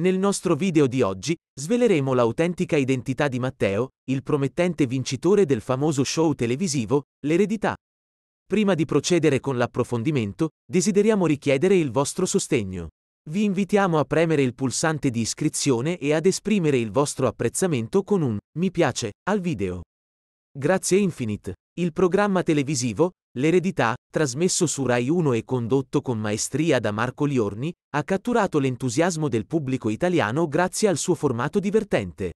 Nel nostro video di oggi sveleremo l'autentica identità di Matteo, il promettente vincitore del famoso show televisivo L'eredità. Prima di procedere con l'approfondimento, desideriamo richiedere il vostro sostegno. Vi invitiamo a premere il pulsante di iscrizione e ad esprimere il vostro apprezzamento con un mi piace al video. Grazie infinite. Il programma televisivo, L'eredità, trasmesso su Rai 1 e condotto con maestria da Marco Liorni, ha catturato l'entusiasmo del pubblico italiano grazie al suo formato divertente.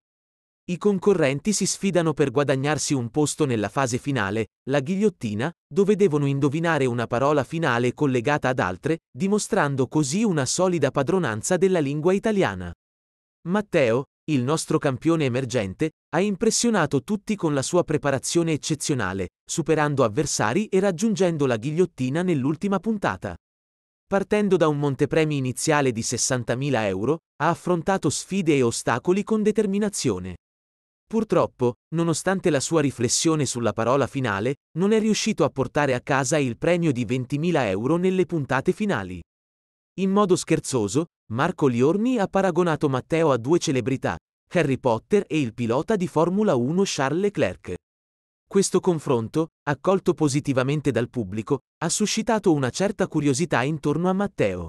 I concorrenti si sfidano per guadagnarsi un posto nella fase finale, la ghigliottina, dove devono indovinare una parola finale collegata ad altre, dimostrando così una solida padronanza della lingua italiana. Matteo, il nostro campione emergente, ha impressionato tutti con la sua preparazione eccezionale, superando avversari e raggiungendo la ghigliottina nell'ultima puntata. Partendo da un montepremi iniziale di 60.000 euro, ha affrontato sfide e ostacoli con determinazione. Purtroppo, nonostante la sua riflessione sulla parola finale, non è riuscito a portare a casa il premio di 20.000 euro nelle puntate finali. In modo scherzoso, Marco Liorni ha paragonato Matteo a due celebrità, Harry Potter e il pilota di Formula 1 Charles Leclerc. Questo confronto, accolto positivamente dal pubblico, ha suscitato una certa curiosità intorno a Matteo.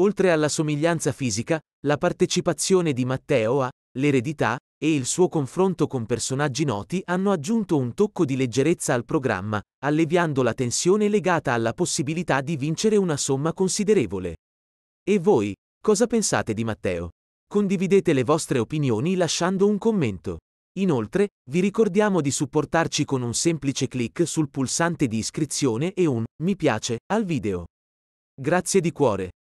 Oltre alla somiglianza fisica, la partecipazione di Matteo a L'eredità e il suo confronto con personaggi noti hanno aggiunto un tocco di leggerezza al programma, alleviando la tensione legata alla possibilità di vincere una somma considerevole. E voi, cosa pensate di Matteo? Condividete le vostre opinioni lasciando un commento. Inoltre, vi ricordiamo di supportarci con un semplice clic sul pulsante di iscrizione e un mi piace al video. Grazie di cuore.